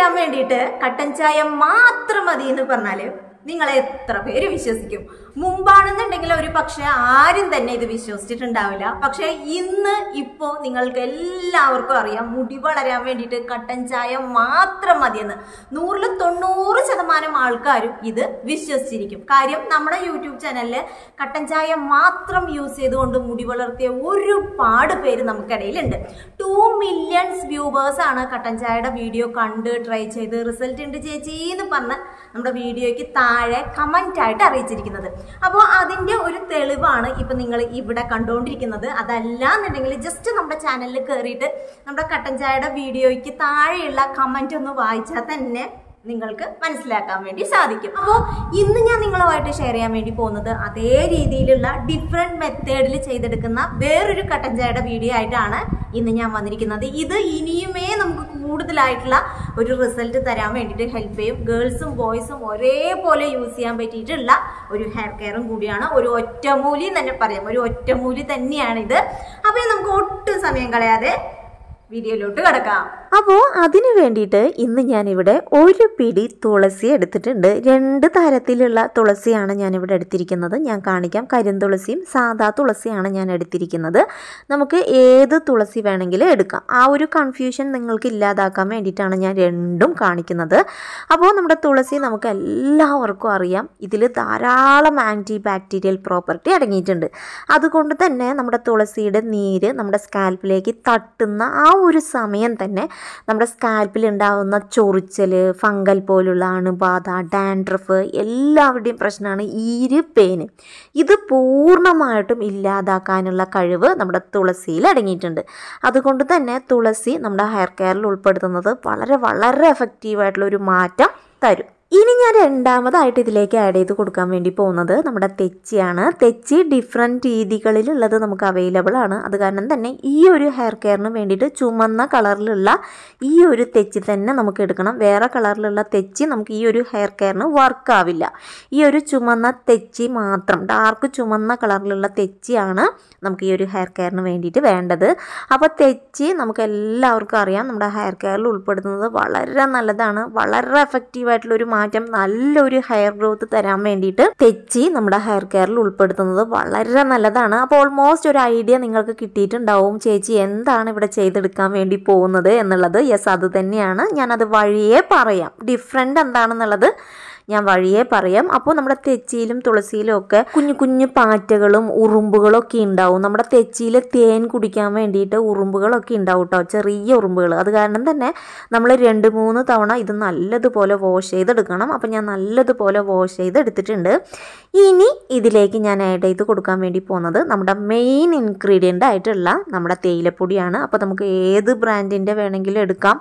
തരാൻ വേണ്ടിയിട്ട് കട്ടൻ ചായ മാത്രം മതി എന്ന് പറഞ്ഞാല് നിങ്ങൾ എത്ര പേര് വിശ്വസിക്കും മുമ്പാണെന്നുണ്ടെങ്കിൽ ഒരു പക്ഷെ ആരും തന്നെ ഇത് വിശ്വസിച്ചിട്ടുണ്ടാവില്ല പക്ഷെ ഇന്ന് ഇപ്പോ നിങ്ങൾക്ക് എല്ലാവർക്കും അറിയാം മുടി വളരാൻ വേണ്ടിയിട്ട് കട്ടൻ ചായ മാത്രം മതിയെന്ന് നൂറിൽ തൊണ്ണൂറ് ശതമാനം ആൾക്കാരും ഇത് വിശ്വസിച്ചിരിക്കും കാര്യം നമ്മുടെ യൂട്യൂബ് ചാനലില് കട്ടൻ ചായ മാത്രം യൂസ് ചെയ്തുകൊണ്ട് മുടി വളർത്തിയ ഒരുപാട് പേര് നമുക്കിടയിലുണ്ട് ടു മില്യൺസ് വ്യൂവേഴ്സ് ആണ് കട്ടൻ ചായയുടെ വീഡിയോ കണ്ട് ട്രൈ ചെയ്ത് റിസൾട്ട് ഉണ്ട് ചേച്ചി എന്ന് പറഞ്ഞ് നമ്മുടെ വീഡിയോയ്ക്ക് താ താഴെ കമൻ്റ് ആയിട്ട് അറിയിച്ചിരിക്കുന്നത് അപ്പോൾ അതിൻ്റെ ഒരു തെളിവാണ് ഇപ്പം നിങ്ങൾ ഇവിടെ കണ്ടുകൊണ്ടിരിക്കുന്നത് അതല്ല എന്നുണ്ടെങ്കിൽ ജസ്റ്റ് നമ്മുടെ ചാനലിൽ കയറിയിട്ട് നമ്മുടെ കട്ടൻ ചായയുടെ വീഡിയോയ്ക്ക് താഴെയുള്ള കമൻ്റ് ഒന്ന് വായിച്ചാൽ തന്നെ നിങ്ങൾക്ക് മനസ്സിലാക്കാൻ വേണ്ടി സാധിക്കും അപ്പോൾ ഇന്ന് ഞാൻ നിങ്ങളുമായിട്ട് ഷെയർ ചെയ്യാൻ വേണ്ടി പോകുന്നത് അതേ രീതിയിലുള്ള ഡിഫറെൻറ്റ് മെത്തേഡിൽ ചെയ്തെടുക്കുന്ന വേറൊരു കട്ടൻ ചായയുടെ വീഡിയോ ആയിട്ടാണ് ഇന്ന് ഞാൻ വന്നിരിക്കുന്നത് ഇത് ഇനിയുമേ നമുക്ക് കൂടുതലായിട്ടുള്ള ഒരു റിസൾട്ട് തരാൻ വേണ്ടിയിട്ട് ഹെൽപ്പ് ചെയ്യും ഗേൾസും ബോയ്സും ഒരേപോലെ യൂസ് ചെയ്യാൻ പറ്റിയിട്ടുള്ള ഒരു ഹെയർ കെയറും കൂടിയാണ് ഒരു ഒറ്റമൂലി തന്നെ പറയാം ഒരു ഒറ്റമൂലി തന്നെയാണിത് അപ്പോൾ നമുക്ക് ഒട്ടും സമയം കളയാതെ വീഡിയോയിലോട്ട് കിടക്കാം അപ്പോൾ അതിന് വേണ്ടിയിട്ട് ഇന്ന് ഞാനിവിടെ ഒരു പിടി തുളസി എടുത്തിട്ടുണ്ട് രണ്ട് തരത്തിലുള്ള തുളസിയാണ് ഞാനിവിടെ എടുത്തിരിക്കുന്നത് ഞാൻ കാണിക്കാം കരിന്തുളസിയും സാധാ തുളസിയാണ് ഞാൻ എടുത്തിരിക്കുന്നത് നമുക്ക് ഏത് തുളസി വേണമെങ്കിലും എടുക്കാം ആ ഒരു കൺഫ്യൂഷൻ നിങ്ങൾക്ക് ഇല്ലാതാക്കാൻ വേണ്ടിയിട്ടാണ് ഞാൻ രണ്ടും കാണിക്കുന്നത് അപ്പോൾ നമ്മുടെ തുളസി നമുക്ക് എല്ലാവർക്കും അറിയാം ഇതിൽ ധാരാളം ആൻറ്റി ബാക്ടീരിയൽ പ്രോപ്പർട്ടി അടങ്ങിയിട്ടുണ്ട് അതുകൊണ്ട് തന്നെ നമ്മുടെ തുളസിയുടെ നീര് നമ്മുടെ സ്കാൽപ്പിലേക്ക് തട്ടുന്ന ആ ഒരു സമയം തന്നെ നമ്മുടെ സ്കാൽപ്പിൽ ഉണ്ടാകുന്ന ചൊറിച്ചൽ ഫംഗൽ പോലുള്ള അണുബാധ ഡാൻഡ്രഫ് എല്ലാവരുടെയും പ്രശ്നമാണ് ഈര് പേന് ഇത് പൂർണ്ണമായിട്ടും ഇല്ലാതാക്കാനുള്ള കഴിവ് നമ്മുടെ തുളസിയിൽ അടങ്ങിയിട്ടുണ്ട് അതുകൊണ്ട് തന്നെ തുളസി നമ്മുടെ ഹെയർ കെയറിൽ ഉൾപ്പെടുത്തുന്നത് വളരെ വളരെ എഫക്റ്റീവായിട്ടുള്ളൊരു ഒരു മാറ്റം തരും ഇനി ഞാൻ രണ്ടാമതായിട്ട് ഇതിലേക്ക് ആഡ് ചെയ്ത് കൊടുക്കാൻ വേണ്ടി പോകുന്നത് നമ്മുടെ തെച്ചിയാണ് തെച്ചി ഡിഫറെൻറ്റ് രീതികളിലുള്ളത് നമുക്ക് അവൈലബിൾ ആണ് അത് കാരണം തന്നെ ഈ ഒരു ഹെയർ കെയറിന് വേണ്ടിയിട്ട് ചുമന്ന കളറിലുള്ള ഈ ഒരു തെച്ചി തന്നെ നമുക്ക് എടുക്കണം വേറെ കളറിലുള്ള തെച്ചി നമുക്ക് ഈ ഒരു ഹെയർ കെയറിന് വർക്ക് ആവില്ല ഈ ഒരു ചുമന്ന തെച്ചി മാത്രം ഡാർക്ക് ചുമന്ന കളറിലുള്ള തെച്ചിയാണ് നമുക്ക് ഈ ഒരു ഹെയർ കെയറിന് വേണ്ടിയിട്ട് വേണ്ടത് അപ്പോൾ തെച്ചി നമുക്ക് എല്ലാവർക്കും അറിയാം നമ്മുടെ ഹെയർ കെയറിൽ ഉൾപ്പെടുന്നത് വളരെ നല്ലതാണ് വളരെ എഫക്റ്റീവായിട്ടുള്ളൊരു മാറ്റം നല്ലൊരു ഹെയർ ഗ്രോത്ത് തരാൻ വേണ്ടിയിട്ട് തെച്ചി നമ്മുടെ ഹെയർ കെയറിൽ ഉൾപ്പെടുത്തുന്നത് വളരെ നല്ലതാണ് അപ്പോൾ ഓൾമോസ്റ്റ് ഒരു ഐഡിയ നിങ്ങൾക്ക് കിട്ടിയിട്ടുണ്ടാവും ചേച്ചി എന്താണ് ഇവിടെ ചെയ്തെടുക്കാൻ വേണ്ടി പോകുന്നത് എന്നുള്ളത് യെസ് അത് തന്നെയാണ് ഞാനത് വഴിയേ പറയാം ഡിഫറെൻ്റ് എന്താണെന്നുള്ളത് ഞാൻ വഴിയേ പറയാം അപ്പോൾ നമ്മുടെ തെച്ചിയിലും തുളസിയിലും ഒക്കെ കുഞ്ഞു കുഞ്ഞു പാറ്റകളും ഉറുമ്പുകളും ഒക്കെ ഉണ്ടാവും നമ്മുടെ തെച്ചിയിൽ തേൻ കുടിക്കാൻ വേണ്ടിയിട്ട് ഉറുമ്പുകളൊക്കെ ഉണ്ടാവും കേട്ടോ ചെറിയ ഉറുമ്പുകൾ അത് കാരണം തന്നെ നമ്മൾ രണ്ട് മൂന്ന് തവണ ഇത് നല്ലതുപോലെ വാഷ് ചെയ്തെടുക്കണം അപ്പം ഞാൻ നല്ലതുപോലെ വാഷ് ചെയ്തെടുത്തിട്ടുണ്ട് ഇനി ഇതിലേക്ക് ഞാൻ ആഡ് ചെയ്ത് കൊടുക്കാൻ വേണ്ടി പോകുന്നത് നമ്മുടെ മെയിൻ ഇൻഗ്രീഡിയൻ്റ് ആയിട്ടുള്ള നമ്മുടെ തേയിലപ്പൊടിയാണ് അപ്പോൾ നമുക്ക് ഏത് ബ്രാൻഡിൻ്റെ വേണമെങ്കിലും എടുക്കാം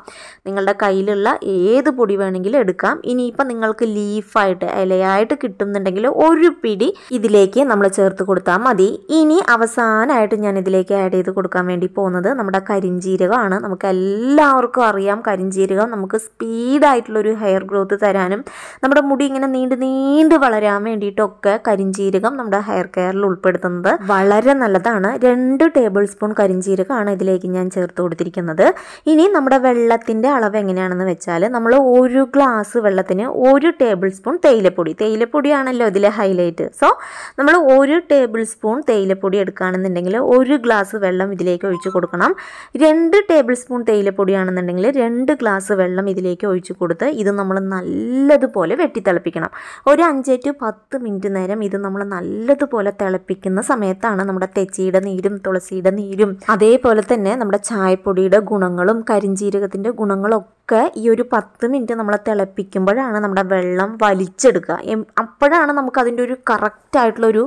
നിങ്ങളുടെ കയ്യിലുള്ള ഏത് പൊടി വേണമെങ്കിലും എടുക്കാം ഇനിയിപ്പോൾ നിങ്ങൾക്ക് ലീവ് ബീഫായിട്ട് ഇലയായിട്ട് കിട്ടുന്നുണ്ടെങ്കിൽ ഒരു പിടി ഇതിലേക്ക് നമ്മൾ ചേർത്ത് കൊടുത്താൽ മതി ഇനി അവസാനമായിട്ട് ഞാൻ ഇതിലേക്ക് ആഡ് ചെയ്ത് കൊടുക്കാൻ വേണ്ടി പോകുന്നത് നമ്മുടെ കരിഞ്ജീരകമാണ് നമുക്ക് എല്ലാവർക്കും അറിയാം കരിഞ്ജീരകം നമുക്ക് സ്പീഡായിട്ടുള്ളൊരു ഹെയർ ഗ്രോത്ത് തരാനും നമ്മുടെ മുടി ഇങ്ങനെ നീണ്ട് നീണ്ട് വളരാൻ വേണ്ടിയിട്ടൊക്കെ കരിഞ്ജീരകം നമ്മുടെ ഹെയർ കെയറിൽ ഉൾപ്പെടുത്തുന്നത് വളരെ നല്ലതാണ് രണ്ട് ടേബിൾ സ്പൂൺ കരിഞ്ചീരകമാണ് ഇതിലേക്ക് ഞാൻ ചേർത്ത് കൊടുത്തിരിക്കുന്നത് ഇനി നമ്മുടെ വെള്ളത്തിൻ്റെ അളവ് എങ്ങനെയാണെന്ന് വെച്ചാൽ നമ്മൾ ഒരു ഗ്ലാസ് വെള്ളത്തിന് ഒരു ടേബിൾ സ്പൂൺ തേയിലപ്പൊടി തേയിലപ്പൊടിയാണല്ലോ ഇതിലെ ഹൈലൈറ്റ് സോ നമ്മൾ ഒരു ടേബിൾ സ്പൂൺ തേയിലപ്പൊടി എടുക്കുകയാണെന്നുണ്ടെങ്കിൽ ഒരു ഗ്ലാസ് വെള്ളം ഇതിലേക്ക് ഒഴിച്ച് കൊടുക്കണം രണ്ട് ടേബിൾ സ്പൂൺ തേയിലപ്പൊടിയാണെന്നുണ്ടെങ്കിൽ രണ്ട് ഗ്ലാസ് വെള്ളം ഇതിലേക്ക് ഒഴിച്ച് കൊടുത്ത് ഇത് നമ്മൾ നല്ലതുപോലെ വെട്ടിത്തിളപ്പിക്കണം ഒരു അഞ്ച് ടു പത്ത് മിനിറ്റ് നേരം ഇത് നമ്മൾ നല്ലതുപോലെ തിളപ്പിക്കുന്ന സമയത്താണ് നമ്മുടെ തെച്ചിയുടെ നീരും തുളസിയുടെ നീരും അതേപോലെ തന്നെ നമ്മുടെ ചായപ്പൊടിയുടെ ഗുണങ്ങളും കരിഞ്ചീരകത്തിൻ്റെ ഗുണങ്ങളൊക്കെ ഒക്കെ ഈ ഒരു പത്ത് മിനിറ്റ് നമ്മൾ തിളപ്പിക്കുമ്പോഴാണ് നമ്മുടെ വെള്ളം വലിച്ചെടുക്കുക അപ്പോഴാണ് നമുക്ക് അതിൻ്റെ ഒരു കറക്റ്റായിട്ടുള്ളൊരു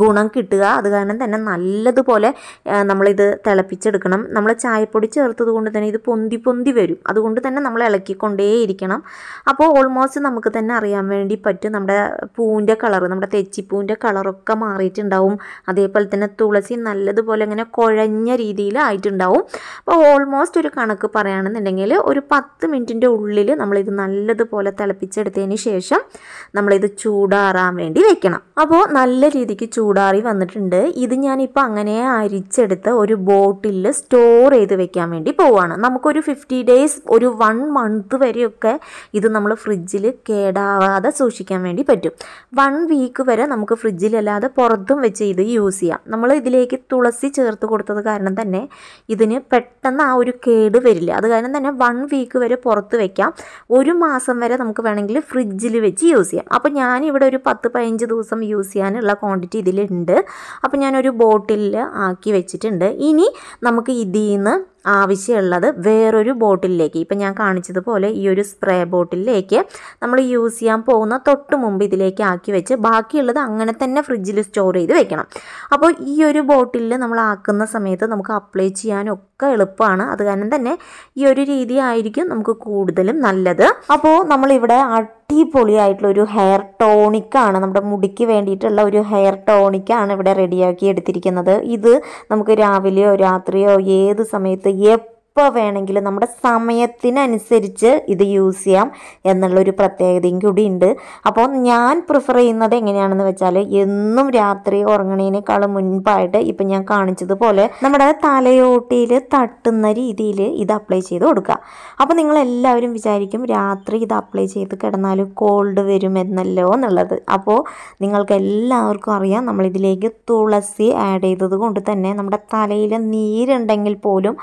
ഗുണം കിട്ടുക അത് കാരണം തന്നെ നല്ലതുപോലെ നമ്മളിത് തിളപ്പിച്ചെടുക്കണം നമ്മൾ ചായപ്പൊടി ചേർത്തത് കൊണ്ട് തന്നെ ഇത് പൊന്തി പൊന്തി വരും അതുകൊണ്ട് തന്നെ നമ്മൾ ഇളക്കിക്കൊണ്ടേയിരിക്കണം അപ്പോൾ ഓൾമോസ്റ്റ് നമുക്ക് തന്നെ അറിയാൻ വേണ്ടി പറ്റും നമ്മുടെ പൂവിൻ്റെ കളർ നമ്മുടെ തെച്ചിപ്പൂവിൻ്റെ കളറൊക്കെ മാറിയിട്ടുണ്ടാവും അതേപോലെ തന്നെ തുളസി നല്ലതുപോലെ ഇങ്ങനെ കുഴഞ്ഞ രീതിയിലായിട്ടുണ്ടാവും അപ്പോൾ ഓൾമോസ്റ്റ് ഒരു കണക്ക് പറയുകയാണെന്നുണ്ടെങ്കിൽ ഒരു പത്ത് മിനിറ്റിൻ്റെ ഉള്ളിൽ നമ്മളിത് നല്ലതുപോലെ തിളപ്പിച്ചെടുത്തതിന് ശേഷം നമ്മളിത് ചൂടാറാൻ വേണ്ടി വെക്കണം അപ്പോൾ നല്ല രീതിക്ക് ചൂടാറി വന്നിട്ടുണ്ട് ഇത് ഞാനിപ്പോൾ അങ്ങനെ അരിച്ചെടുത്ത് ഒരു ബോട്ടിലിൽ സ്റ്റോർ ചെയ്ത് വെക്കാൻ വേണ്ടി പോവുകയാണ് നമുക്കൊരു ഫിഫ്റ്റി ഡേയ്സ് ഒരു വൺ മന്ത് വരെയൊക്കെ ഇത് നമ്മൾ ഫ്രിഡ്ജിൽ കേടാവാതെ സൂക്ഷിക്കാൻ വേണ്ടി പറ്റും വൺ വീക്ക് വരെ നമുക്ക് ഫ്രിഡ്ജിലല്ലാതെ പുറത്തും വെച്ച് ഇത് യൂസ് ചെയ്യാം നമ്മൾ ഇതിലേക്ക് തുളസി ചേർത്ത് കൊടുത്തത് കാരണം തന്നെ ഇതിന് പെട്ടെന്ന് ആ ഒരു കേട് വരില്ല അത് കാരണം തന്നെ വൺ വീക്ക് വരെ വരെ പുറത്ത് വെക്കാം ഒരു മാസം വരെ നമുക്ക് വേണമെങ്കിൽ ഫ്രിഡ്ജിൽ വെച്ച് യൂസ് ചെയ്യാം അപ്പോൾ ഞാനിവിടെ ഒരു പത്ത് പതിനഞ്ച് ദിവസം യൂസ് ചെയ്യാനുള്ള ക്വാണ്ടിറ്റി ഇതിലുണ്ട് അപ്പോൾ ഞാനൊരു ബോട്ടിലിൽ ആക്കി വെച്ചിട്ടുണ്ട് ഇനി നമുക്ക് ഇതിൽ നിന്ന് ആവശ്യമുള്ളത് വേറൊരു ബോട്ടിലേക്ക് ഇപ്പം ഞാൻ കാണിച്ചതുപോലെ ഈ ഒരു സ്പ്രേ ബോട്ടിലേക്ക് നമ്മൾ യൂസ് ചെയ്യാൻ പോകുന്ന തൊട്ട് മുമ്പ് ഇതിലേക്ക് ആക്കി വെച്ച് ബാക്കിയുള്ളത് അങ്ങനെ തന്നെ ഫ്രിഡ്ജിൽ സ്റ്റോർ ചെയ്ത് വെക്കണം അപ്പോൾ ഈ ഒരു ബോട്ടിലിൽ നമ്മൾ ആക്കുന്ന സമയത്ത് നമുക്ക് അപ്ലൈ ചെയ്യാനൊക്കെ എളുപ്പമാണ് അത് കാരണം തന്നെ ഈ ഒരു രീതി ആയിരിക്കും നമുക്ക് കൂടുതലും നല്ലത് അപ്പോൾ നമ്മളിവിടെ അടിപൊളിയായിട്ടുള്ള ഒരു ഹെയർ ടോണിക്കാണ് നമ്മുടെ മുടിക്ക് വേണ്ടിയിട്ടുള്ള ഒരു ഹെയർ ടോണിക്കാണ് ഇവിടെ റെഡിയാക്കി എടുത്തിരിക്കുന്നത് ഇത് നമുക്ക് രാവിലെയോ രാത്രിയോ ഏത് സമയത്ത് എപ്പോൾ വേണമെങ്കിലും നമ്മുടെ സമയത്തിനനുസരിച്ച് ഇത് യൂസ് ചെയ്യാം എന്നുള്ളൊരു പ്രത്യേകതയും കൂടി ഉണ്ട് അപ്പോൾ ഞാൻ പ്രിഫർ ചെയ്യുന്നത് എങ്ങനെയാണെന്ന് വെച്ചാൽ എന്നും രാത്രി ഉറങ്ങണേനേക്കാളും മുൻപായിട്ട് ഇപ്പം ഞാൻ കാണിച്ചതുപോലെ നമ്മുടെ തലയോട്ടിയിൽ തട്ടുന്ന രീതിയിൽ ഇത് അപ്ലൈ ചെയ്ത് കൊടുക്കുക അപ്പോൾ നിങ്ങൾ എല്ലാവരും വിചാരിക്കും രാത്രി ഇത് അപ്ലൈ ചെയ്ത് കിടന്നാൽ കോൾഡ് വരും എന്നല്ലോ എന്നുള്ളത് അപ്പോൾ നിങ്ങൾക്ക് എല്ലാവർക്കും അറിയാം നമ്മളിതിലേക്ക് തുളസി ആഡ് ചെയ്തത് കൊണ്ട് തന്നെ നമ്മുടെ തലയിൽ നീരുണ്ടെങ്കിൽ പോലും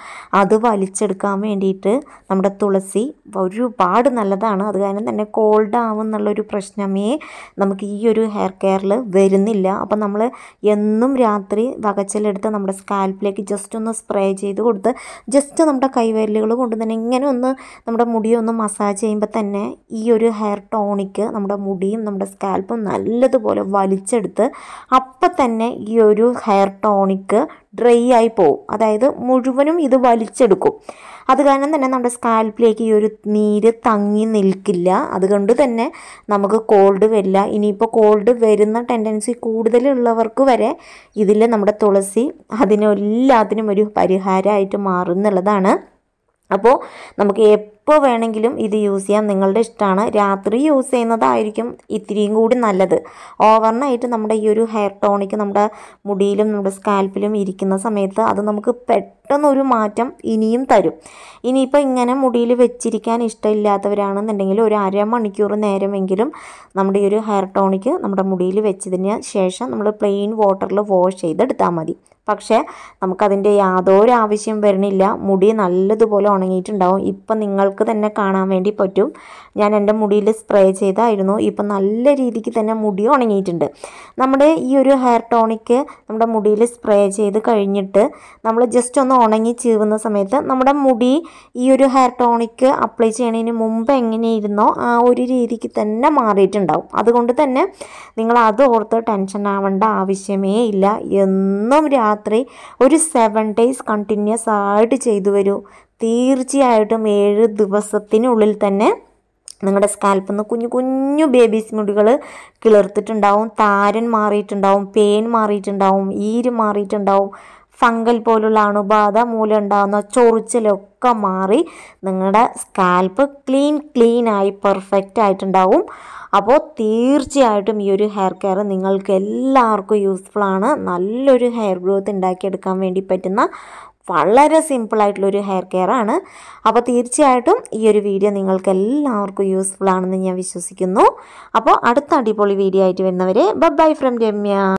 അത് വലിയ വലിച്ചെടുക്കാൻ വേണ്ടിയിട്ട് നമ്മുടെ തുളസി ഒരുപാട് നല്ലതാണ് അത് കാരണം തന്നെ കോൾഡ് ആവും പ്രശ്നമേ നമുക്ക് ഈ ഒരു ഹെയർ കെയറിൽ വരുന്നില്ല അപ്പം നമ്മൾ എന്നും രാത്രി വകച്ചിലെടുത്ത് നമ്മുടെ സ്കാൽപ്പിലേക്ക് ജസ്റ്റ് ഒന്ന് സ്പ്രേ ചെയ്ത് കൊടുത്ത് ജസ്റ്റ് നമ്മുടെ കൈവരലുകൾ കൊണ്ട് തന്നെ ഇങ്ങനെ ഒന്ന് നമ്മുടെ മുടി ഒന്ന് മസാജ് ചെയ്യുമ്പോൾ തന്നെ ഈ ഒരു ഹെയർ ടോണിക്ക് നമ്മുടെ മുടിയും നമ്മുടെ സ്കാൽപ്പും നല്ലതുപോലെ വലിച്ചെടുത്ത് അപ്പം തന്നെ ഈ ഒരു ഹെയർ ടോണിക്ക് ഡ്രൈ ആയി പോവും അതായത് മുഴുവനും ഇത് വലിച്ചെടുക്കും അത് കാരണം തന്നെ നമ്മുടെ സ്കാൽപ്പിലേക്ക് ഈ ഒരു നീര് തങ്ങി നിൽക്കില്ല അതുകൊണ്ട് തന്നെ നമുക്ക് കോൾഡ് വരില്ല ഇനിയിപ്പോൾ കോൾഡ് വരുന്ന ടെൻഡൻസി കൂടുതലുള്ളവർക്ക് വരെ ഇതിൽ നമ്മുടെ തുളസി അതിനെല്ലാത്തിനും ഒരു പരിഹാരമായിട്ട് മാറും എന്നുള്ളതാണ് അപ്പോൾ നമുക്ക് എപ്പോൾ വേണമെങ്കിലും ഇത് യൂസ് ചെയ്യാം നിങ്ങളുടെ ഇഷ്ടമാണ് രാത്രി യൂസ് ചെയ്യുന്നതായിരിക്കും ഇത്തിരിയും കൂടി നല്ലത് ഓവർനൈറ്റ് നമ്മുടെ ഈ ഒരു ഹെയർ ടോണിക് നമ്മുടെ മുടിയിലും നമ്മുടെ സ്കാൽപ്പിലും ഇരിക്കുന്ന സമയത്ത് അത് നമുക്ക് പെട്ടെന്ന് പെട്ടെന്നൊരു മാറ്റം ഇനിയും തരും ഇനിയിപ്പോൾ ഇങ്ങനെ മുടിയിൽ വെച്ചിരിക്കാൻ ഇഷ്ടമില്ലാത്തവരാണെന്നുണ്ടെങ്കിൽ ഒരു അരമണിക്കൂർ നേരമെങ്കിലും നമ്മുടെ ഈ ഒരു ഹെയർ ടോണിക്ക് നമ്മുടെ മുടിയിൽ വെച്ചതിന് ശേഷം നമ്മൾ പ്ലെയിൻ വാട്ടറിൽ വാഷ് ചെയ്തെടുത്താൽ മതി പക്ഷേ നമുക്കതിൻ്റെ യാതൊരു ആവശ്യം വരണില്ല മുടി നല്ലതുപോലെ ഉണങ്ങിയിട്ടുണ്ടാവും ഇപ്പം നിങ്ങൾക്ക് തന്നെ കാണാൻ വേണ്ടി പറ്റും ഞാൻ എൻ്റെ മുടിയിൽ സ്പ്രേ ചെയ്തായിരുന്നു ഇപ്പം നല്ല രീതിക്ക് തന്നെ മുടി ഉണങ്ങിയിട്ടുണ്ട് നമ്മുടെ ഈ ഒരു ഹെയർ ടോണിക്ക് നമ്മുടെ മുടിയിൽ സ്പ്രേ ചെയ്ത് കഴിഞ്ഞിട്ട് നമ്മൾ ജസ്റ്റ് ഒന്ന് ഉണങ്ങി ചീവുന്ന സമയത്ത് നമ്മുടെ മുടി ഈ ഒരു ഹെയർ ടോണിക് അപ്ലൈ ചെയ്യണതിന് മുമ്പ് എങ്ങനെയിരുന്നോ ആ ഒരു രീതിക്ക് തന്നെ മാറിയിട്ടുണ്ടാവും അതുകൊണ്ട് തന്നെ നിങ്ങൾ അത് ഓർത്ത് ടെൻഷൻ ആവേണ്ട ആവശ്യമേ ഇല്ല എന്നും രാത്രി ഒരു സെവൻ ഡേയ്സ് കണ്ടിന്യൂസ് ആയിട്ട് ചെയ്തു വരൂ തീർച്ചയായിട്ടും ഏഴ് ദിവസത്തിനുള്ളിൽ തന്നെ നിങ്ങളുടെ സ്കാൽപ്പ് നിന്ന് കുഞ്ഞു കുഞ്ഞു ബേബീസ് മുടികൾ കിളിർത്തിട്ടുണ്ടാവും താരൻ മാറിയിട്ടുണ്ടാവും പേൻ മാറിയിട്ടുണ്ടാവും ഈര് മാറിയിട്ടുണ്ടാവും ഫംഗൽ പോലുള്ള അണുബാധ മൂലം ഉണ്ടാകുന്ന ചൊറിച്ചിലൊക്കെ മാറി നിങ്ങളുടെ സ്കാൽപ്പ് ക്ലീൻ ക്ലീനായി പെർഫെക്റ്റ് ആയിട്ടുണ്ടാവും അപ്പോൾ തീർച്ചയായിട്ടും ഈ ഒരു ഹെയർ കെയർ നിങ്ങൾക്ക് എല്ലാവർക്കും യൂസ്ഫുൾ ആണ് നല്ലൊരു ഹെയർ ഗ്രോത്ത് ഉണ്ടാക്കിയെടുക്കാൻ വേണ്ടി പറ്റുന്ന വളരെ സിമ്പിളായിട്ടുള്ളൊരു ഹെയർ കെയർ ആണ് അപ്പോൾ തീർച്ചയായിട്ടും ഈ ഒരു വീഡിയോ നിങ്ങൾക്ക് എല്ലാവർക്കും യൂസ്ഫുൾ ആണെന്ന് ഞാൻ വിശ്വസിക്കുന്നു അപ്പോൾ അടുത്ത അടിപൊളി വീഡിയോ ആയിട്ട് വരുന്നവരെ ബൈ ഫ്രം രമ്യ